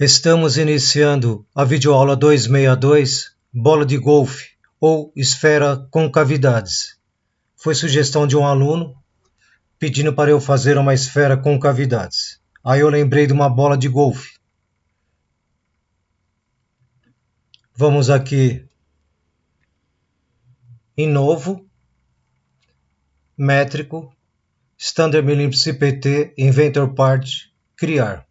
Estamos iniciando a videoaula 262 Bola de Golfe ou Esfera com Cavidades. Foi sugestão de um aluno pedindo para eu fazer uma esfera com cavidades. Aí eu lembrei de uma bola de golfe. Vamos aqui em novo, métrico, standard mm CPT, inventor part, criar.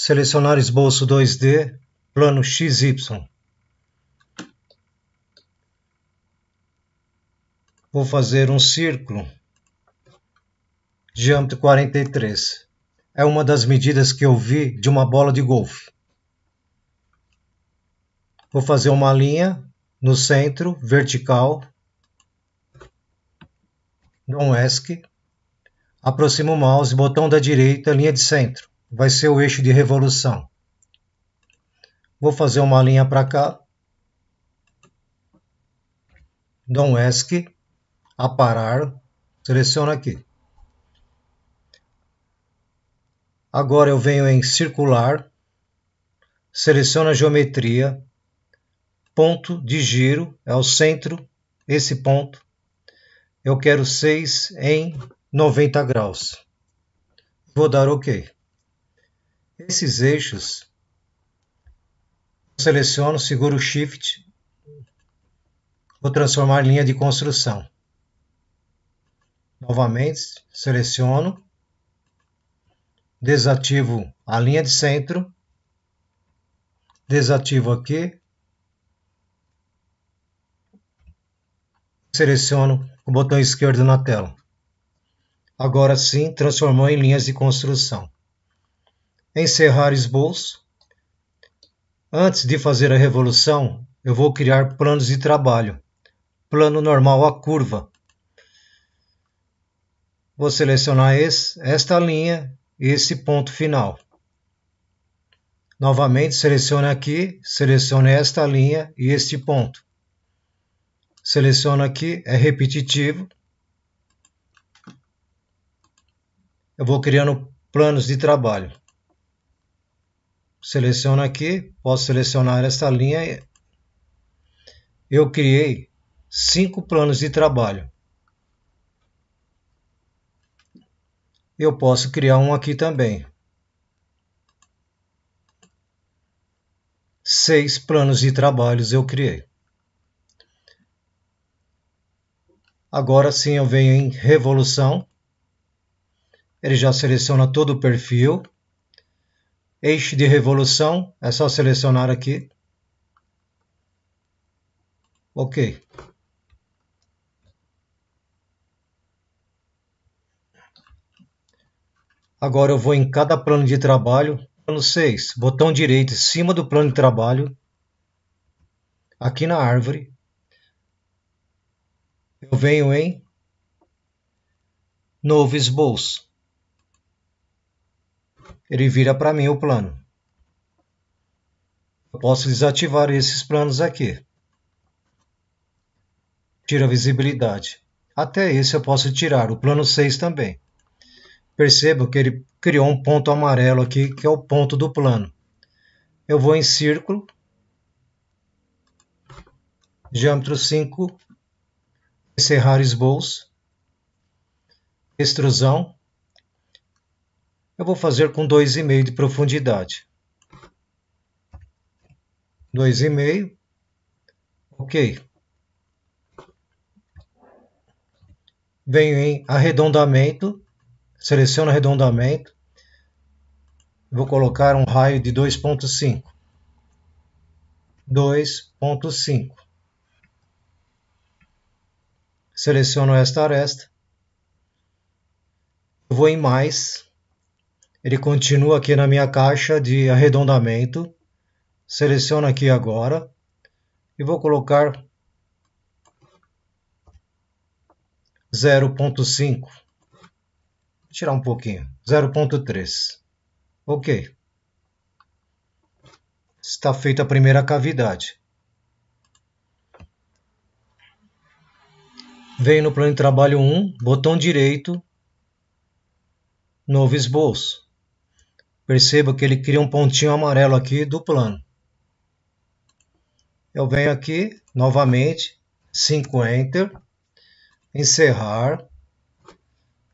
Selecionar esboço 2D, plano XY. Vou fazer um círculo diâmetro 43. É uma das medidas que eu vi de uma bola de golfe. Vou fazer uma linha no centro, vertical, não ESC. Aproximo o mouse, botão da direita, linha de centro vai ser o eixo de revolução. Vou fazer uma linha para cá. Dou um ESC, aparar, seleciono aqui. Agora eu venho em circular, seleciono a geometria, ponto de giro, é o centro, esse ponto. Eu quero 6 em 90 graus. Vou dar OK. Esses eixos, seleciono, seguro o Shift, vou transformar em linha de construção. Novamente, seleciono, desativo a linha de centro, desativo aqui, seleciono o botão esquerdo na tela. Agora sim, transformou em linhas de construção encerrar esboço. Antes de fazer a revolução, eu vou criar planos de trabalho. Plano normal à curva. Vou selecionar esse, esta linha e esse ponto final. Novamente, selecione aqui, selecione esta linha e este ponto. Seleciona aqui, é repetitivo. Eu vou criando planos de trabalho seleciono aqui, posso selecionar esta linha. Eu criei cinco planos de trabalho. Eu posso criar um aqui também. Seis planos de trabalhos eu criei. Agora sim eu venho em Revolução. Ele já seleciona todo o perfil eixo de revolução, é só selecionar aqui. Ok. Agora eu vou em cada plano de trabalho, plano 6, botão direito em cima do plano de trabalho, aqui na árvore. Eu venho em Novo Esboço ele vira para mim o plano. Eu posso desativar esses planos aqui. Tira a visibilidade. Até esse eu posso tirar, o plano 6 também. Percebo que ele criou um ponto amarelo aqui, que é o ponto do plano. Eu vou em círculo, diâmetro 5, encerrar esboço, extrusão, eu vou fazer com 2,5 de profundidade. 2,5. Ok. Venho em arredondamento. Seleciono arredondamento. Vou colocar um raio de 2,5. 2,5. Seleciono esta aresta. Vou em mais ele continua aqui na minha caixa de arredondamento. Seleciono aqui agora e vou colocar 0.5. Tirar um pouquinho. 0.3. Ok. Está feita a primeira cavidade. Venho no plano de trabalho 1, botão direito, novo esboço. Perceba que ele cria um pontinho amarelo aqui do plano. Eu venho aqui novamente, 5 Enter, encerrar,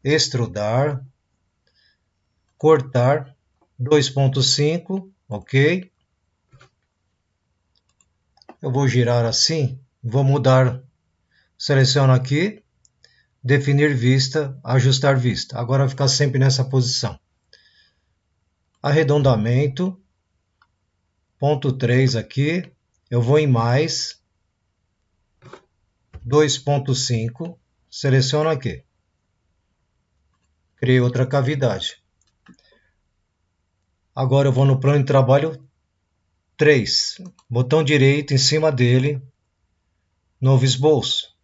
extrudar, cortar, 2.5, ok? Eu vou girar assim, vou mudar, seleciono aqui, definir vista, ajustar vista. Agora ficar sempre nessa posição arredondamento, ponto 3 aqui, eu vou em mais, 2.5, seleciono aqui. Criei outra cavidade. Agora eu vou no plano de trabalho 3, botão direito em cima dele, novo esboço.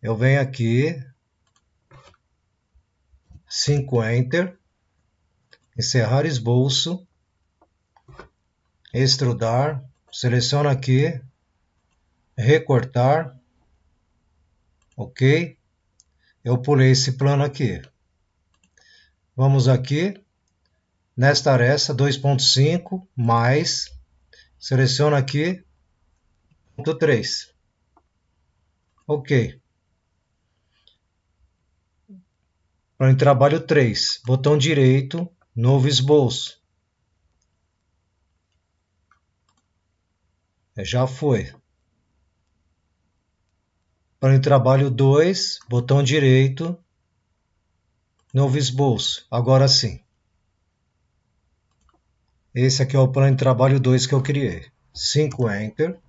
Eu venho aqui, 5 Enter, encerrar esboço, extrudar, seleciona aqui, recortar, ok? Eu pulei esse plano aqui. Vamos aqui, nesta aresta 2.5, mais, seleciona aqui, ponto 3. Ok. Plano de trabalho 3, botão direito, novo esboço. É, já foi. Plano de trabalho 2, botão direito, novo esboço. Agora sim. Esse aqui é o plano de trabalho 2 que eu criei. 5 Enter.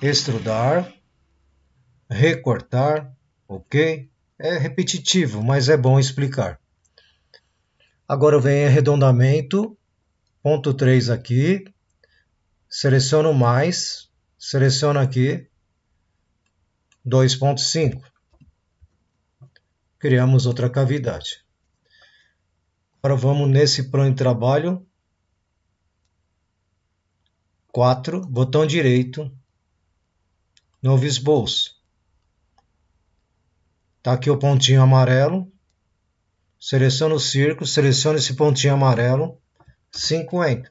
Extrudar. Recortar ok? É repetitivo, mas é bom explicar. Agora vem arredondamento, ponto 3 aqui, seleciono mais, seleciono aqui 2.5. Criamos outra cavidade. Agora vamos nesse plano de trabalho 4, botão direito, novo esboço. Tá aqui o pontinho amarelo. Seleciono o círculo, selecione esse pontinho amarelo. 50.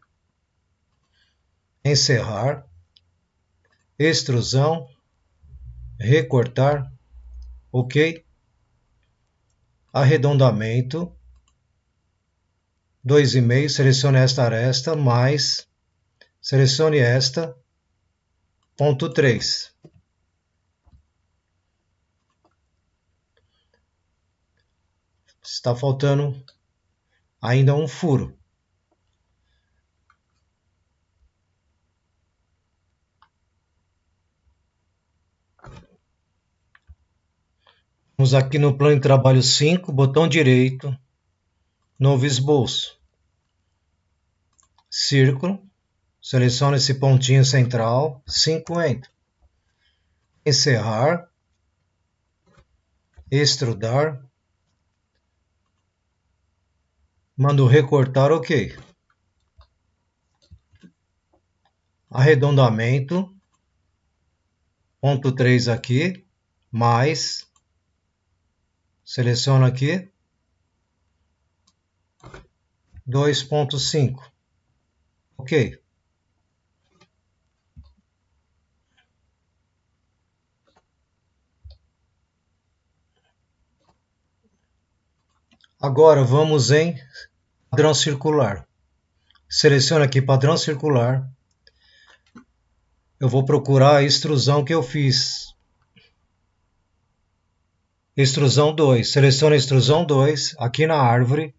Encerrar. Extrusão. Recortar. Ok. Arredondamento. 2,5. Selecione esta aresta, mais. Selecione esta. Ponto 3. está faltando ainda um furo. Vamos aqui no plano de trabalho 5, botão direito, novo esboço, círculo, seleciona esse pontinho central, 50, encerrar, extrudar, Mando recortar OK. Arredondamento. Ponto 3 aqui. Mais. Seleciono aqui. 2.5. OK. Agora vamos em padrão circular. Seleciono aqui padrão circular. Eu vou procurar a extrusão que eu fiz. Extrusão 2. Seleciono a extrusão 2 aqui na árvore.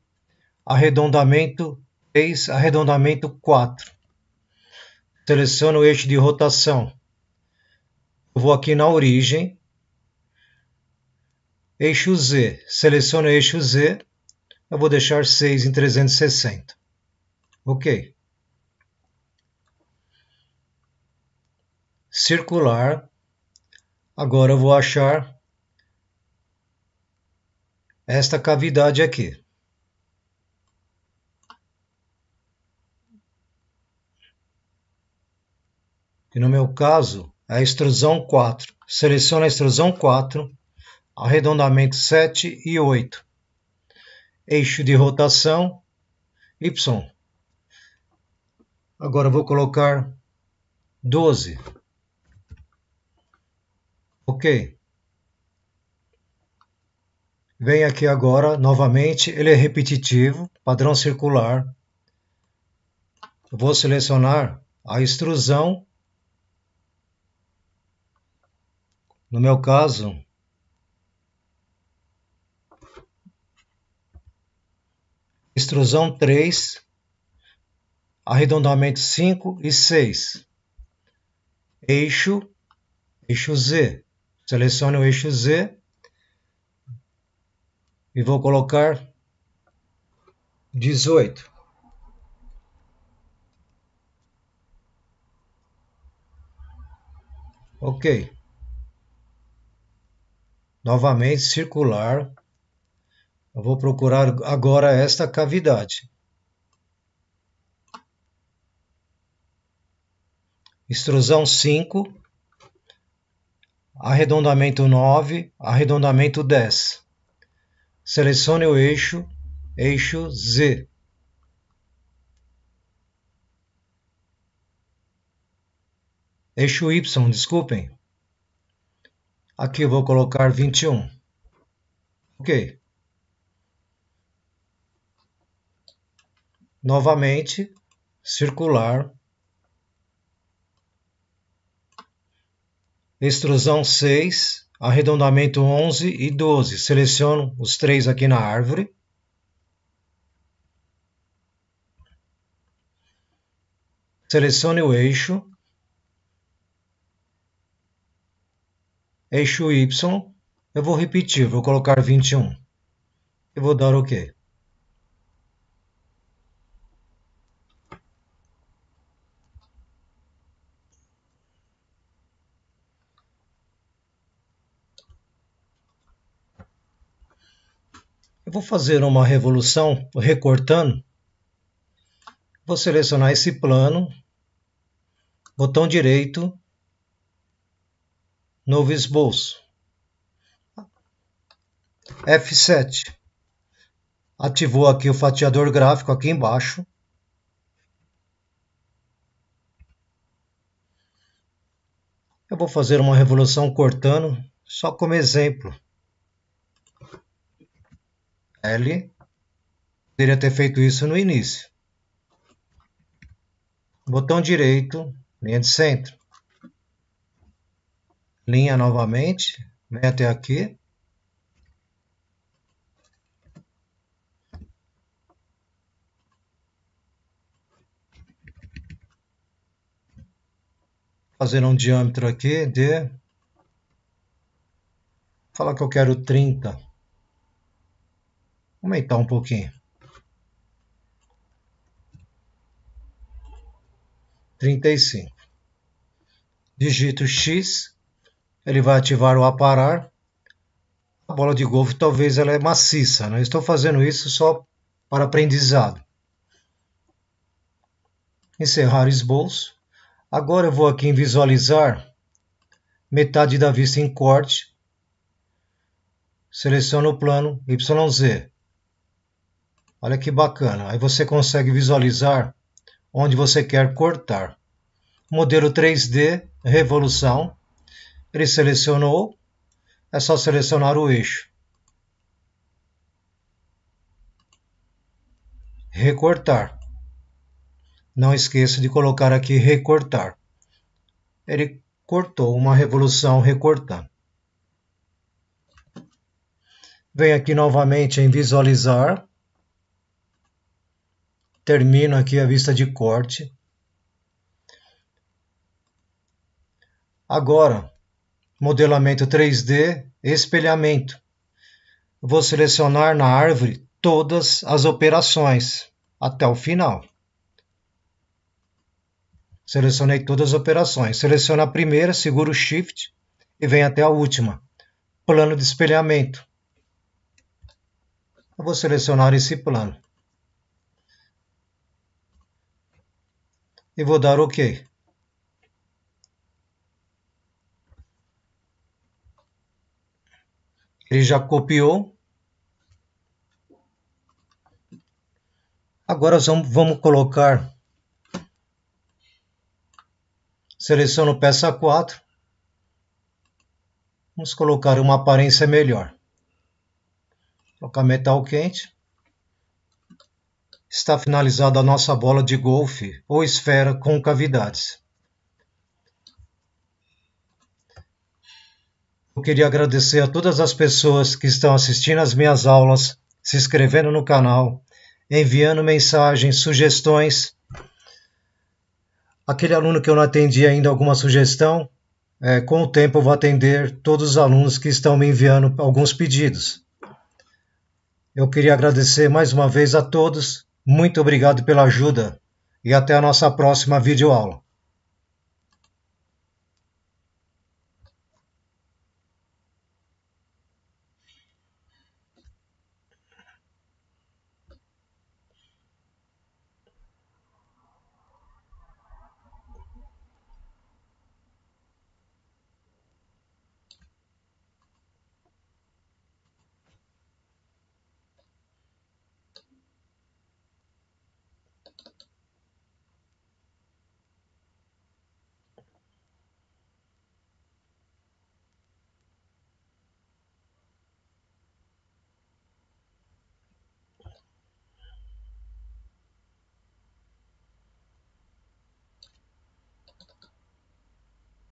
Arredondamento 3, arredondamento 4. Seleciono o eixo de rotação. Eu vou aqui na origem. Eixo Z. Seleciono o eixo Z eu vou deixar 6 em 360. Ok. Circular. Agora eu vou achar esta cavidade aqui. Que no meu caso é a extrusão 4. Seleciona a extrusão 4, arredondamento 7 e 8 eixo de rotação Y. Agora vou colocar 12. Ok. Vem aqui agora, novamente, ele é repetitivo, padrão circular. vou selecionar a extrusão. No meu caso, extrusão 3, arredondamento 5 e 6. Eixo, eixo Z. Selecione o eixo Z e vou colocar 18. Ok. Novamente circular eu vou procurar agora esta cavidade. Extrusão 5, arredondamento 9, arredondamento 10. Selecione o eixo, eixo Z. Eixo Y, desculpem. Aqui eu vou colocar 21. Ok. novamente circular, extrusão 6, arredondamento 11 e 12. Seleciono os três aqui na árvore. Selecione o eixo, eixo Y, eu vou repetir, vou colocar 21 e vou dar OK. Eu vou fazer uma revolução recortando. Vou selecionar esse plano, botão direito, novo esboço, F7. Ativou aqui o fatiador gráfico aqui embaixo. Eu vou fazer uma revolução cortando, só como exemplo. L, poderia ter feito isso no início. Botão direito, linha de centro. Linha novamente, vem até aqui. Fazer um diâmetro aqui de... Fala falar que eu quero 30 Aumentar um pouquinho. 35. Digito X, ele vai ativar o aparar. A bola de golfe talvez ela é maciça, né? estou fazendo isso só para aprendizado. Encerrar esboço. Agora eu vou aqui em visualizar metade da vista em corte. Seleciono o plano YZ. Olha que bacana. Aí você consegue visualizar onde você quer cortar. Modelo 3D, revolução. Ele selecionou. É só selecionar o eixo. Recortar. Não esqueça de colocar aqui recortar. Ele cortou uma revolução recortando. Venho aqui novamente em visualizar termino aqui a vista de corte. Agora, modelamento 3D, espelhamento. Vou selecionar na árvore todas as operações até o final. Selecionei todas as operações. Seleciono a primeira, seguro o Shift e venho até a última. Plano de espelhamento. Eu vou selecionar esse plano. e vou dar OK. Ele já copiou. Agora vamos, vamos colocar, seleciono peça 4, vamos colocar uma aparência melhor. colocar metal quente está finalizada a nossa bola de golfe ou esfera com cavidades. Eu queria agradecer a todas as pessoas que estão assistindo às minhas aulas, se inscrevendo no canal, enviando mensagens, sugestões. Aquele aluno que eu não atendi ainda alguma sugestão, é, com o tempo eu vou atender todos os alunos que estão me enviando alguns pedidos. Eu queria agradecer mais uma vez a todos muito obrigado pela ajuda e até a nossa próxima videoaula.